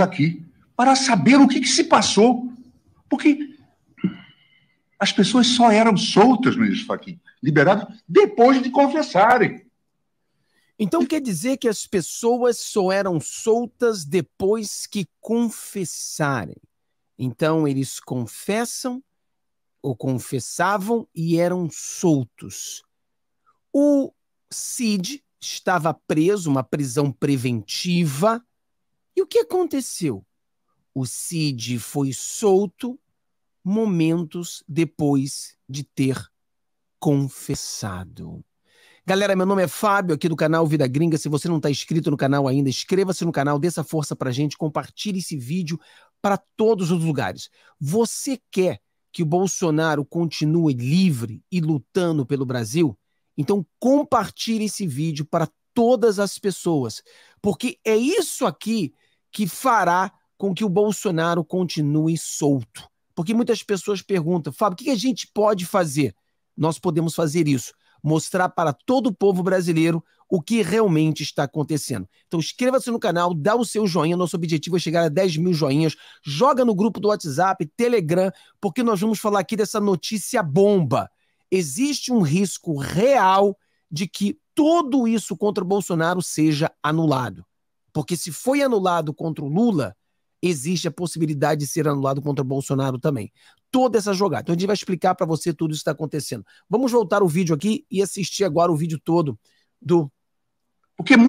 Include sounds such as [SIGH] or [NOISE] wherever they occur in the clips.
aqui para saber o que, que se passou. Porque as pessoas só eram soltas, ministro Fachin, liberadas depois de confessarem. Então quer dizer que as pessoas só eram soltas depois que confessarem. Então eles confessam ou confessavam e eram soltos. O Cid estava preso, uma prisão preventiva, e o que aconteceu? O Cid foi solto momentos depois de ter confessado. Galera, meu nome é Fábio, aqui do canal Vida Gringa. Se você não está inscrito no canal ainda, inscreva-se no canal, dê essa força pra gente, compartilhe esse vídeo para todos os lugares. Você quer que o Bolsonaro continue livre e lutando pelo Brasil? Então compartilhe esse vídeo para todas as pessoas, porque é isso aqui que fará com que o Bolsonaro continue solto. Porque muitas pessoas perguntam, Fábio, o que a gente pode fazer? Nós podemos fazer isso, mostrar para todo o povo brasileiro o que realmente está acontecendo. Então inscreva-se no canal, dá o seu joinha, nosso objetivo é chegar a 10 mil joinhas, joga no grupo do WhatsApp, Telegram, porque nós vamos falar aqui dessa notícia bomba. Existe um risco real de que tudo isso contra o Bolsonaro seja anulado. Porque se foi anulado contra o Lula, existe a possibilidade de ser anulado contra o Bolsonaro também. Toda essa jogada. Então a gente vai explicar para você tudo isso que está acontecendo. Vamos voltar o vídeo aqui e assistir agora o vídeo todo do. Porque é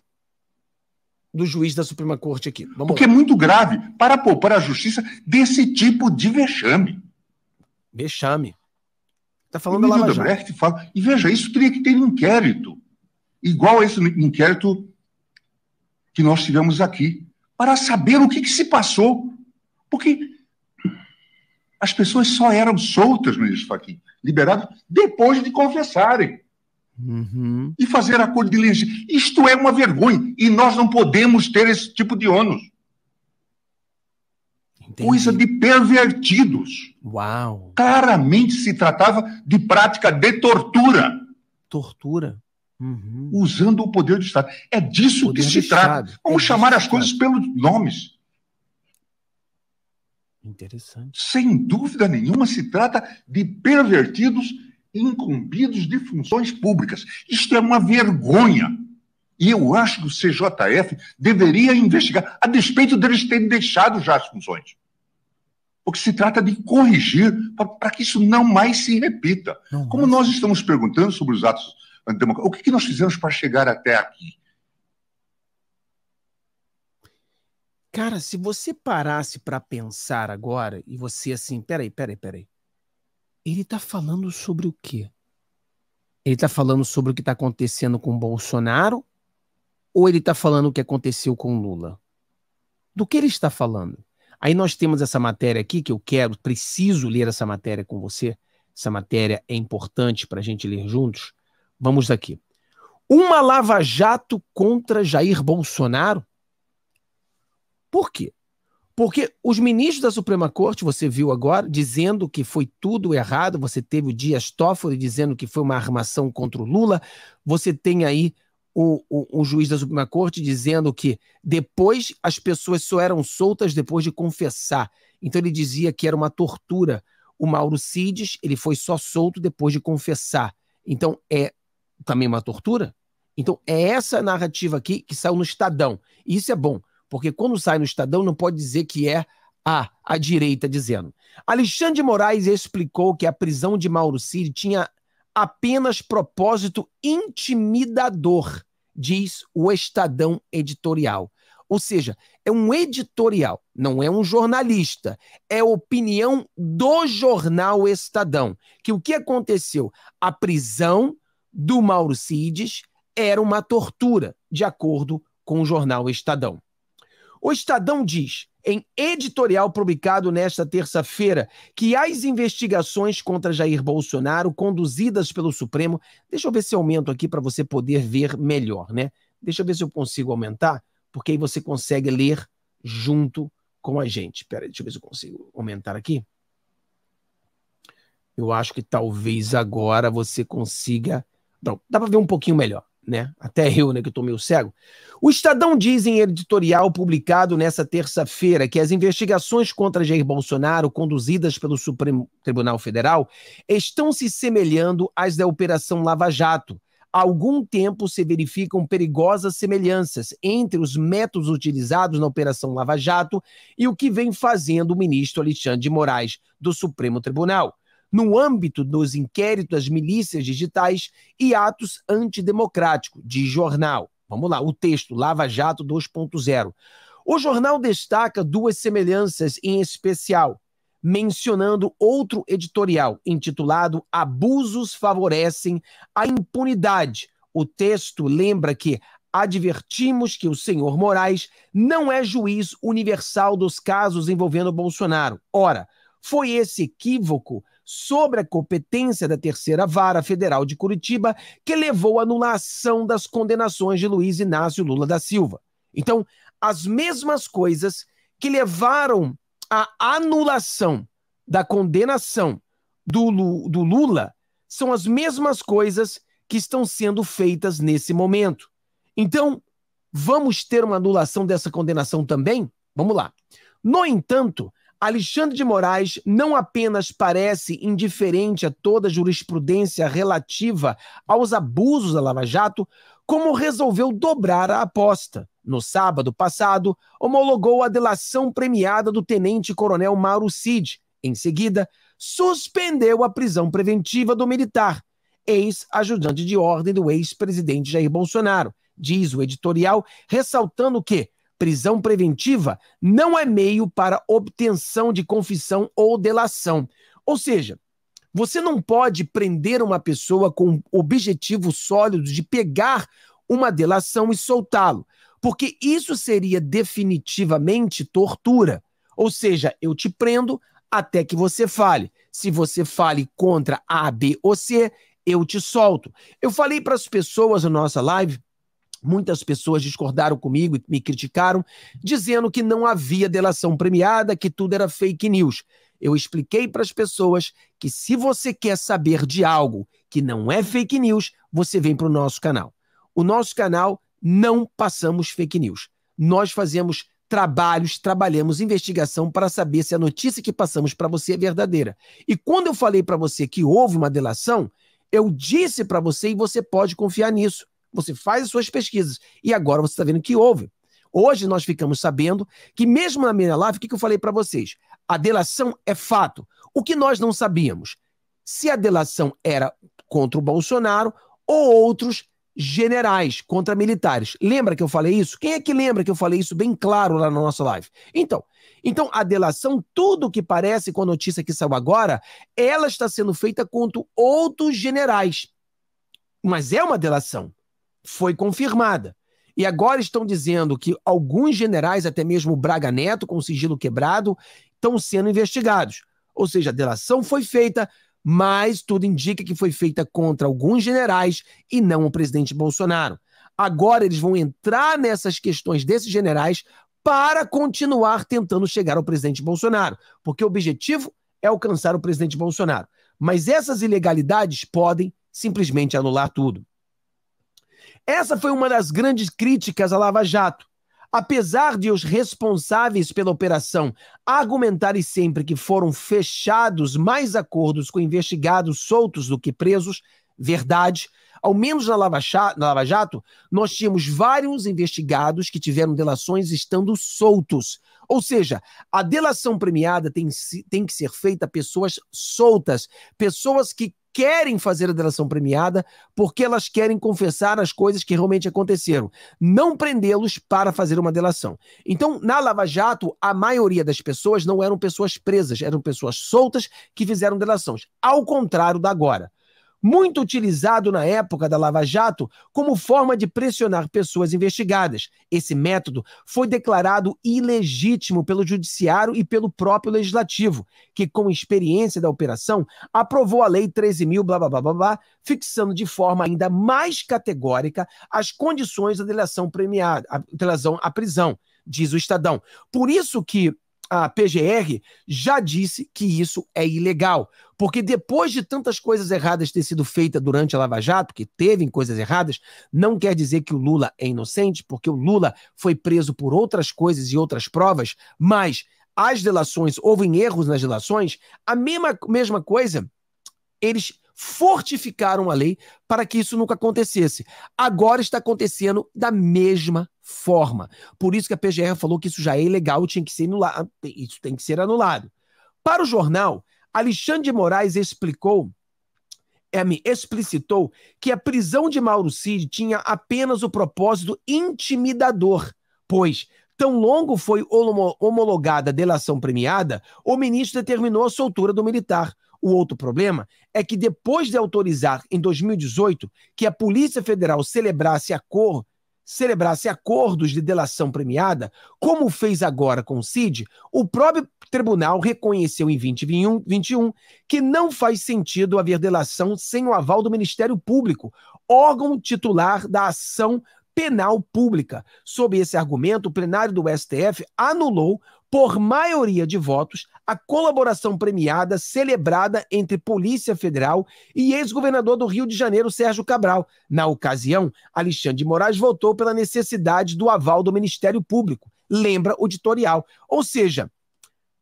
do juiz da Suprema Corte aqui. Vamos Porque lá. é muito grave para poupar a justiça desse tipo de vexame. Vexame. Está falando lá e veja, isso teria que ter um inquérito. Igual a esse inquérito que nós tivemos aqui, para saber o que, que se passou. Porque as pessoas só eram soltas, ministro aqui, liberadas, depois de confessarem. Uhum. E fazer acordo de lixo. Isto é uma vergonha. E nós não podemos ter esse tipo de ônus. Entendi. Coisa de pervertidos. Uau! Claramente se tratava de prática de tortura. Tortura. Uhum. Usando o poder do Estado. É disso que se trata. Estado. É Vamos é chamar as coisas pelos nomes. Interessante. Sem dúvida nenhuma, se trata de pervertidos incumbidos de funções públicas. Isto é uma vergonha. E eu acho que o CJF deveria investigar, a despeito deles terem deixado já as funções. Porque se trata de corrigir para que isso não mais se repita. Não, Como mas... nós estamos perguntando sobre os atos o que, que nós fizemos para chegar até aqui? Cara, se você parasse para pensar agora e você assim, peraí, peraí, peraí. Ele tá falando sobre o quê? Ele tá falando sobre o que tá acontecendo com Bolsonaro ou ele tá falando o que aconteceu com Lula? Do que ele está falando? Aí nós temos essa matéria aqui que eu quero, preciso ler essa matéria com você. Essa matéria é importante para a gente ler juntos. Vamos aqui. Uma lava-jato contra Jair Bolsonaro? Por quê? Porque os ministros da Suprema Corte, você viu agora, dizendo que foi tudo errado, você teve o Dias Toffoli dizendo que foi uma armação contra o Lula, você tem aí o, o, o, juiz da Suprema Corte dizendo que depois as pessoas só eram soltas depois de confessar. Então ele dizia que era uma tortura. O Mauro Cides, ele foi só solto depois de confessar. Então é também uma tortura? Então, é essa narrativa aqui que saiu no Estadão. E isso é bom, porque quando sai no Estadão, não pode dizer que é a, a direita dizendo. Alexandre Moraes explicou que a prisão de Mauro Cid tinha apenas propósito intimidador, diz o Estadão Editorial. Ou seja, é um editorial, não é um jornalista. É opinião do jornal Estadão. Que o que aconteceu? A prisão do Mauro Cides era uma tortura, de acordo com o jornal Estadão. O Estadão diz, em editorial publicado nesta terça-feira, que as investigações contra Jair Bolsonaro conduzidas pelo Supremo. Deixa eu ver se aumento aqui para você poder ver melhor, né? Deixa eu ver se eu consigo aumentar, porque aí você consegue ler junto com a gente. Pera, aí, deixa eu ver se eu consigo aumentar aqui. Eu acho que talvez agora você consiga então, dá para ver um pouquinho melhor, né? Até eu, né, que eu meio cego. O Estadão diz em editorial publicado nessa terça-feira que as investigações contra Jair Bolsonaro, conduzidas pelo Supremo Tribunal Federal, estão se semelhando às da Operação Lava Jato. Há algum tempo se verificam perigosas semelhanças entre os métodos utilizados na Operação Lava Jato e o que vem fazendo o ministro Alexandre de Moraes do Supremo Tribunal no âmbito dos inquéritos às milícias digitais e atos antidemocráticos, de jornal. Vamos lá, o texto Lava Jato 2.0. O jornal destaca duas semelhanças em especial, mencionando outro editorial intitulado Abusos favorecem a impunidade. O texto lembra que advertimos que o senhor Moraes não é juiz universal dos casos envolvendo Bolsonaro. Ora, foi esse equívoco sobre a competência da Terceira Vara Federal de Curitiba, que levou à anulação das condenações de Luiz Inácio Lula da Silva. Então, as mesmas coisas que levaram à anulação da condenação do, do Lula são as mesmas coisas que estão sendo feitas nesse momento. Então, vamos ter uma anulação dessa condenação também? Vamos lá. No entanto, Alexandre de Moraes não apenas parece indiferente a toda a jurisprudência relativa aos abusos da Lava Jato, como resolveu dobrar a aposta. No sábado passado, homologou a delação premiada do tenente-coronel Mauro Cid. Em seguida, suspendeu a prisão preventiva do militar, ex-ajudante de ordem do ex-presidente Jair Bolsonaro, diz o editorial, ressaltando que prisão preventiva não é meio para obtenção de confissão ou delação. Ou seja, você não pode prender uma pessoa com objetivo sólido de pegar uma delação e soltá-lo, porque isso seria definitivamente tortura. Ou seja, eu te prendo até que você fale. Se você fale contra A, B ou C, eu te solto. Eu falei para as pessoas na nossa live Muitas pessoas discordaram comigo e me criticaram, dizendo que não havia delação premiada, que tudo era fake news. Eu expliquei para as pessoas que se você quer saber de algo que não é fake news, você vem para o nosso canal. O nosso canal não passamos fake news. Nós fazemos trabalhos, trabalhamos investigação para saber se a notícia que passamos para você é verdadeira. E quando eu falei para você que houve uma delação, eu disse para você e você pode confiar nisso. Você faz as suas pesquisas. E agora você está vendo que houve. Hoje nós ficamos sabendo que, mesmo na minha live, o que, eu falei para vocês? A delação é fato. O que nós não sabíamos? Se a delação era contra o Bolsonaro ou outros generais contra militares. Lembra que eu falei isso? Quem é que lembra que eu falei isso bem claro lá na nossa live? Então, então a delação, tudo que parece com a notícia que saiu agora, ela está sendo feita contra outros generais. Mas é uma delação foi confirmada. E agora estão dizendo que alguns generais, até mesmo o Braga Neto, com sigilo quebrado, estão sendo investigados. Ou seja, a delação foi feita, mas tudo indica que foi feita contra alguns generais e não o presidente Bolsonaro. Agora eles vão entrar nessas questões desses generais para continuar tentando chegar ao presidente Bolsonaro, porque o objetivo é alcançar o presidente Bolsonaro. Mas essas ilegalidades podem simplesmente anular tudo. Essa foi uma das grandes críticas à Lava Jato. Apesar de os responsáveis pela operação argumentarem sempre que foram fechados mais acordos com investigados soltos do que presos, verdade, ao menos na Lava, Jato, na Lava Jato, nós tínhamos vários investigados que tiveram delações estando soltos. Ou seja, a delação premiada tem, tem que ser feita a pessoas soltas, pessoas que querem fazer a delação premiada porque elas querem confessar as coisas que realmente aconteceram, não prendê-los para fazer uma delação. Então, na Lava Jato, a maioria das pessoas não eram pessoas presas, eram pessoas soltas que fizeram delações, ao contrário da agora muito utilizado na época da Lava Jato como forma de pressionar pessoas investigadas. Esse método foi declarado ilegítimo pelo Judiciário e pelo próprio Legislativo, que, com experiência da operação, aprovou a Lei 13.000, blá blá blá blá, blá fixando de forma ainda mais categórica as condições da delação premiada, a delação à prisão, diz o Estadão. Por isso que a PGR já disse que isso é ilegal. Porque depois de tantas coisas erradas ter sido feita durante a Lava Jato, que teve coisas erradas, não quer dizer que o Lula é inocente, porque o Lula foi preso por outras coisas e outras provas, mas as delações, houve erros nas delações, a mesma, mesma coisa, eles fortificaram a lei para que isso nunca acontecesse. Agora está acontecendo da mesma forma. Por isso que a PGR falou que isso já é ilegal e tinha que ser anulado. Ah, isso tem que ser anulado. Para o jornal, Alexandre de Moraes explicou é, me explicitou que a prisão de Mauro Cid tinha apenas o propósito intimidador, pois tão longo foi homologada a delação premiada, o ministro determinou a soltura do militar. O outro problema é que depois de autorizar em 2018 que a Polícia Federal celebrasse celebrasse acordos de delação premiada, como fez agora com o CID, o próprio tribunal reconheceu em 2021 que não faz sentido haver delação sem o aval do Ministério Público, órgão titular da ação penal pública. Sob esse argumento, o plenário do STF anulou por maioria de votos, a colaboração premiada celebrada entre Polícia Federal e ex-governador do Rio de Janeiro, Sérgio Cabral. Na ocasião, Alexandre de Moraes votou pela necessidade do aval do Ministério Público, lembra o editorial. Ou seja,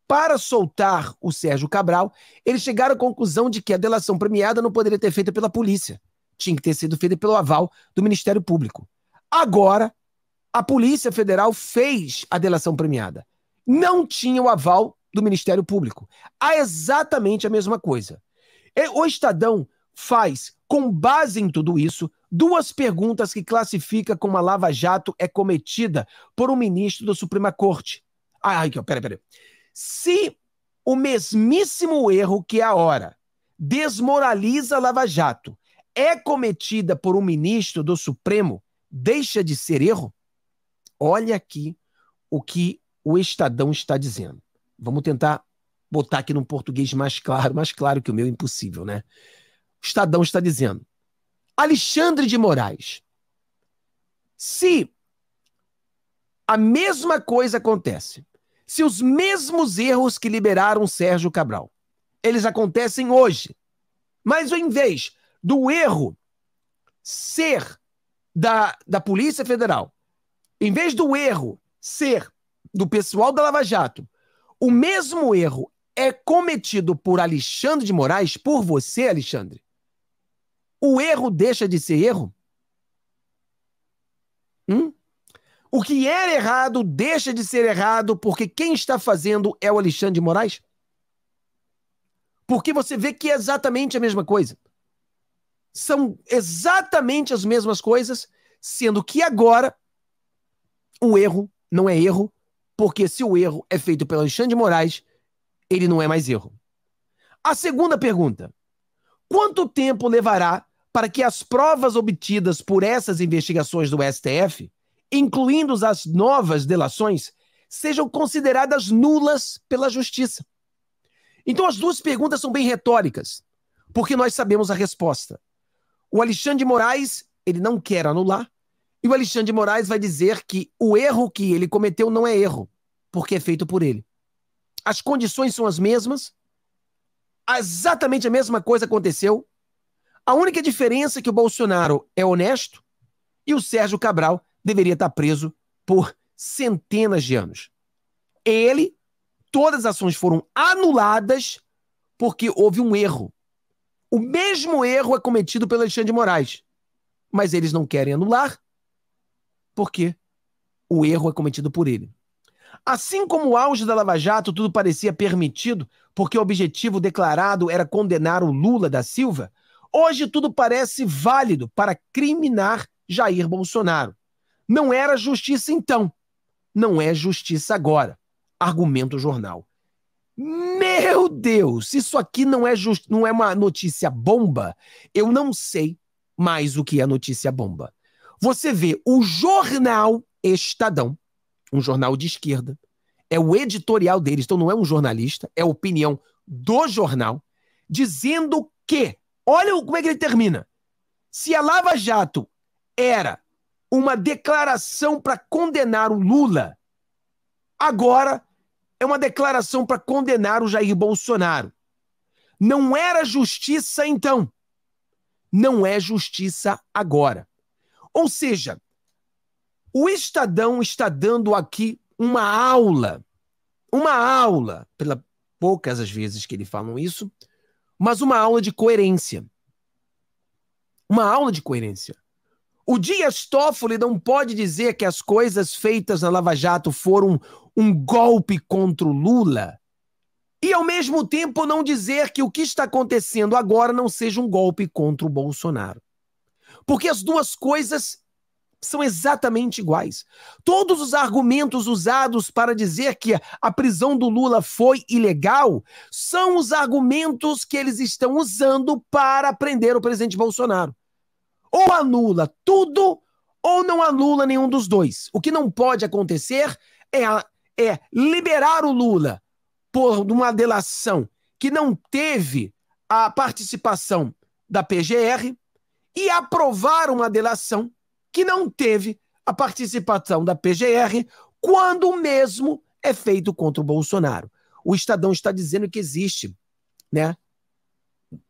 para soltar o Sérgio Cabral, eles chegaram à conclusão de que a delação premiada não poderia ter feita pela polícia. Tinha que ter sido feita pelo aval do Ministério Público. Agora, a Polícia Federal fez a delação premiada não tinha o aval do Ministério Público. Há exatamente a mesma coisa. O Estadão faz, com base em tudo isso, duas perguntas que classifica como a Lava Jato é cometida por um ministro da Suprema Corte. Ah, aqui, peraí, peraí. Se o mesmíssimo erro que é a hora desmoraliza a Lava Jato é cometida por um ministro do Supremo, deixa de ser erro? Olha aqui o que o Estadão está dizendo. Vamos tentar botar aqui num português mais claro, mais claro que o meu, impossível, né? O Estadão está dizendo. Alexandre de Moraes, se a mesma coisa acontece, se os mesmos erros que liberaram Sérgio Cabral, eles acontecem hoje, mas em vez do erro ser da, da Polícia Federal, em vez do erro ser do pessoal da Lava Jato, o mesmo erro é cometido por Alexandre de Moraes, por você, Alexandre, o erro deixa de ser erro? Hum? O que era errado deixa de ser errado porque quem está fazendo é o Alexandre de Moraes? Porque você vê que é exatamente a mesma coisa. São exatamente as mesmas coisas, sendo que agora o erro não é erro, porque se o erro é feito pelo Alexandre de Moraes, ele não é mais erro. A segunda pergunta: quanto tempo levará para que as provas obtidas por essas investigações do STF, incluindo as novas delações, sejam consideradas nulas pela justiça? Então, as duas perguntas são bem retóricas, porque nós sabemos a resposta. O Alexandre de Moraes, ele não quer anular, e o Alexandre de Moraes vai dizer que o erro que ele cometeu não é erro, porque é feito por ele. As condições são as mesmas, exatamente a mesma coisa aconteceu. A única diferença é que o Bolsonaro é honesto e o Sérgio Cabral deveria estar preso por centenas de anos. Ele, todas as ações foram anuladas porque houve um erro. O mesmo erro é cometido pelo Alexandre de Moraes. Mas eles não querem anular porque o erro é cometido por ele. Assim como o auge da Lava Jato, tudo parecia permitido, porque o objetivo declarado era condenar o Lula da Silva, hoje tudo parece válido para criminar Jair Bolsonaro. Não era justiça então, não é justiça agora. Argumento jornal. Meu Deus, isso aqui não é just, não é uma notícia bomba. Eu não sei mais o que é notícia bomba. Você vê o jornal Estadão, um jornal de esquerda, é o editorial deles, então não é um jornalista, é a opinião do jornal, dizendo que, olha como é que ele termina. Se a Lava Jato era uma declaração para condenar o Lula, agora é uma declaração para condenar o Jair Bolsonaro. Não era justiça então. Não é justiça agora. Ou seja, o Estadão está dando aqui uma aula, uma aula, pelas poucas as vezes que ele falam isso, mas uma aula de coerência. Uma aula de coerência. O Dias Toffoli não pode dizer que as coisas feitas na Lava Jato foram um golpe contra o Lula e, ao mesmo tempo, não dizer que o que está acontecendo agora não seja um golpe contra o Bolsonaro. Porque as duas coisas são exatamente iguais. Todos os argumentos usados para dizer que a prisão do Lula foi ilegal são os argumentos que eles estão usando para prender o presidente Bolsonaro. Ou anula tudo, ou não anula nenhum dos dois. O que não pode acontecer é, a, é liberar o Lula por uma delação que não teve a participação da PGR, e aprovar uma delação que não teve a participação da PGR quando o mesmo é feito contra o Bolsonaro. O Estadão está dizendo que existe, né,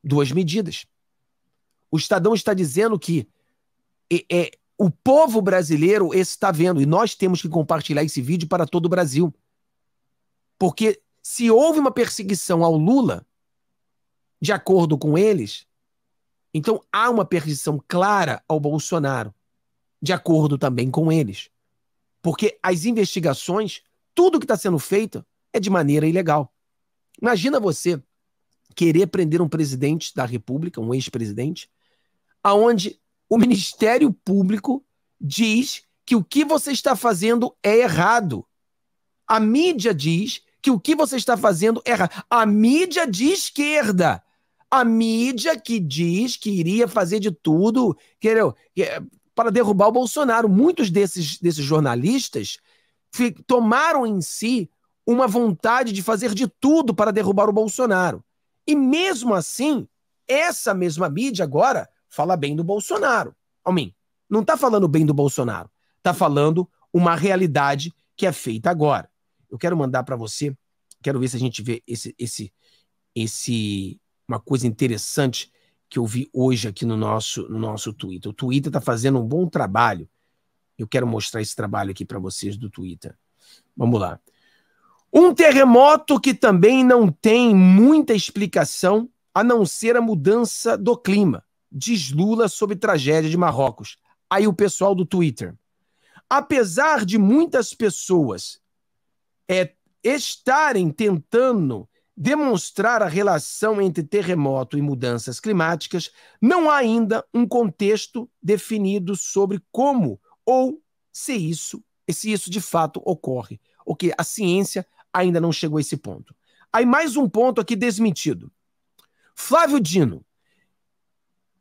duas medidas. O Estadão está dizendo que é, é o povo brasileiro está vendo e nós temos que compartilhar esse vídeo para todo o Brasil. Porque se houve uma perseguição ao Lula, de acordo com eles, então há uma perdição clara ao Bolsonaro, de acordo também com eles. Porque as investigações, tudo que está sendo feito, é de maneira ilegal. Imagina você querer prender um presidente da República, um ex-presidente, aonde o Ministério Público diz que o que você está fazendo é errado. A mídia diz que o que você está fazendo é errado. A mídia de esquerda a mídia que diz que iria fazer de tudo é, para derrubar o Bolsonaro. Muitos desses, desses jornalistas tomaram em si uma vontade de fazer de tudo para derrubar o Bolsonaro. E mesmo assim, essa mesma mídia agora fala bem do Bolsonaro. Almin, não está falando bem do Bolsonaro, está falando uma realidade que é feita agora. Eu quero mandar para você, quero ver se a gente vê esse esse esse uma coisa interessante que eu vi hoje aqui no nosso, no nosso Twitter. O Twitter está fazendo um bom trabalho. Eu quero mostrar esse trabalho aqui para vocês do Twitter. Vamos lá. Um terremoto que também não tem muita explicação a não ser a mudança do clima. Diz Lula sobre tragédia de Marrocos. Aí o pessoal do Twitter. Apesar de muitas pessoas é, estarem tentando demonstrar a relação entre terremoto e mudanças climáticas, não há ainda um contexto definido sobre como ou se isso, se isso de fato ocorre. O que a ciência ainda não chegou a esse ponto. Aí mais um ponto aqui desmentido. Flávio Dino,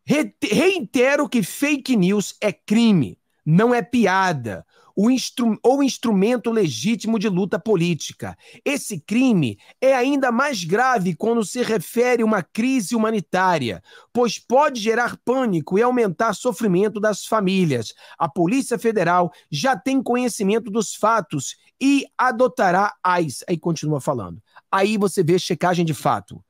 reitero que fake news é crime, não é piada, o instru ou instrumento legítimo de luta política. Esse crime é ainda mais grave quando se refere a uma crise humanitária, pois pode gerar pânico e aumentar sofrimento das famílias. A Polícia Federal já tem conhecimento dos fatos e adotará as. Aí continua falando. Aí você vê checagem de fato.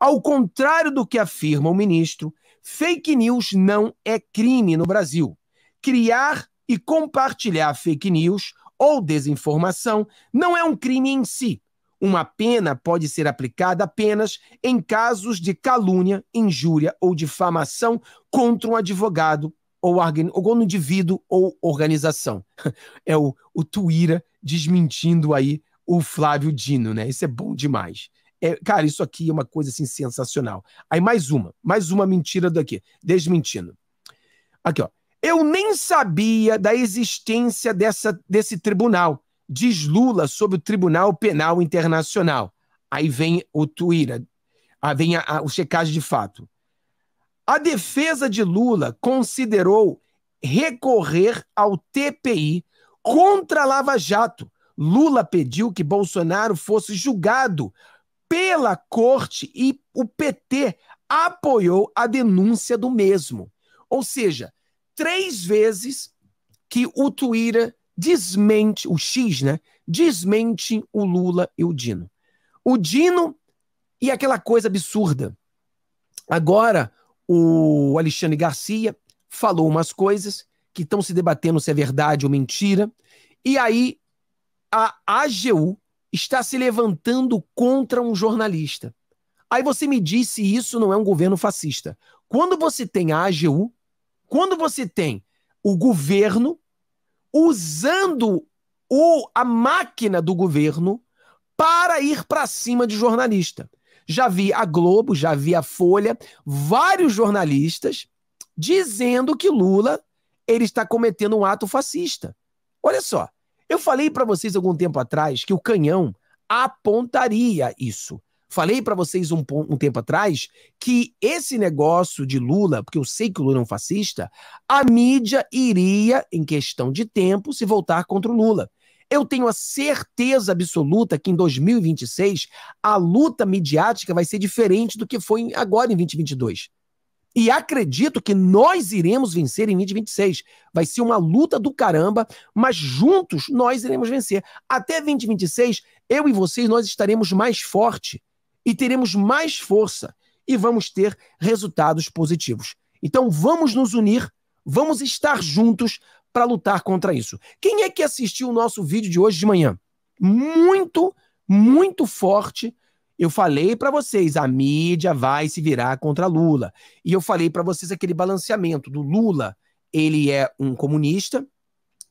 Ao contrário do que afirma o ministro, fake news não é crime no Brasil. Criar e compartilhar fake news ou desinformação não é um crime em si. Uma pena pode ser aplicada apenas em casos de calúnia, injúria ou difamação contra um advogado ou, algum um indivíduo ou organização. [LAUGHS] É o, o Tuíra desmentindo aí o Flávio Dino, né? Isso é bom demais. É, cara, isso aqui é uma coisa assim sensacional. Aí mais uma, mais uma mentira daqui, desmentindo. Aqui, ó. Eu nem sabia da existência dessa, desse tribunal, diz Lula sobre o Tribunal Penal Internacional. Aí vem o Twitter, aí vem a, a, o checagem de fato. A defesa de Lula considerou recorrer ao TPI contra Lava Jato. Lula pediu que Bolsonaro fosse julgado pela corte e o PT apoiou a denúncia do mesmo. Ou seja, três vezes que o Twitter desmente, o X, né? Desmente o Lula e o Dino. O Dino e aquela coisa absurda. Agora, o Alexandre Garcia falou umas coisas que estão se debatendo se é verdade ou mentira. E aí, a AGU está se levantando contra um jornalista. Aí você me disse isso não é um governo fascista. Quando você tem a AGU, quando você tem o governo usando o, a máquina do governo para ir para cima de jornalista. Já vi a Globo, já vi a Folha, vários jornalistas dizendo que Lula ele está cometendo um ato fascista. Olha só, eu falei para vocês algum tempo atrás que o canhão apontaria isso. Falei para vocês um, um, tempo atrás que esse negócio de Lula, porque eu sei que o Lula é um fascista, a mídia iria, em questão de tempo, se voltar contra o Lula. Eu tenho a certeza absoluta que em 2026 a luta midiática vai ser diferente do que foi agora em 2022. E acredito que nós iremos vencer em 2026. Vai ser uma luta do caramba, mas juntos nós iremos vencer. Até 2026, eu e vocês, nós estaremos mais forte e teremos mais força e vamos ter resultados positivos. Então vamos nos unir, vamos estar juntos para lutar contra isso. Quem é que assistiu o nosso vídeo de hoje de manhã? Muito, muito forte. Eu falei para vocês, a mídia vai se virar contra Lula. E eu falei para vocês aquele balanceamento do Lula, ele é um comunista,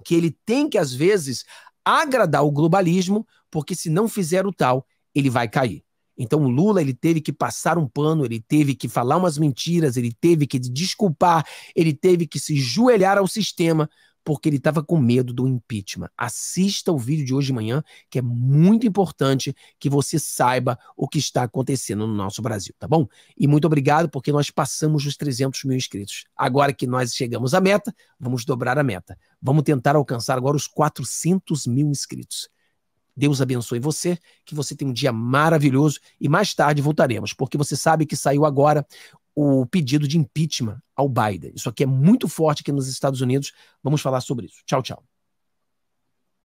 que ele tem que às vezes agradar o globalismo, porque se não fizer o tal, ele vai cair. Então o Lula ele teve que passar um pano, ele teve que falar umas mentiras, ele teve que desculpar, ele teve que se joelhar ao sistema porque ele estava com medo do impeachment. Assista o vídeo de hoje de manhã, que é muito importante que você saiba o que está acontecendo no nosso Brasil, tá bom? E muito obrigado, porque nós passamos dos 300 mil inscritos. Agora que nós chegamos à meta, vamos dobrar a meta. Vamos tentar alcançar agora os 400 mil inscritos. Deus abençoe você, que você tenha um dia maravilhoso e mais tarde voltaremos, porque você sabe que saiu agora o pedido de impeachment ao Biden. Isso aqui é muito forte aqui nos Estados Unidos. Vamos falar sobre isso. Tchau, tchau.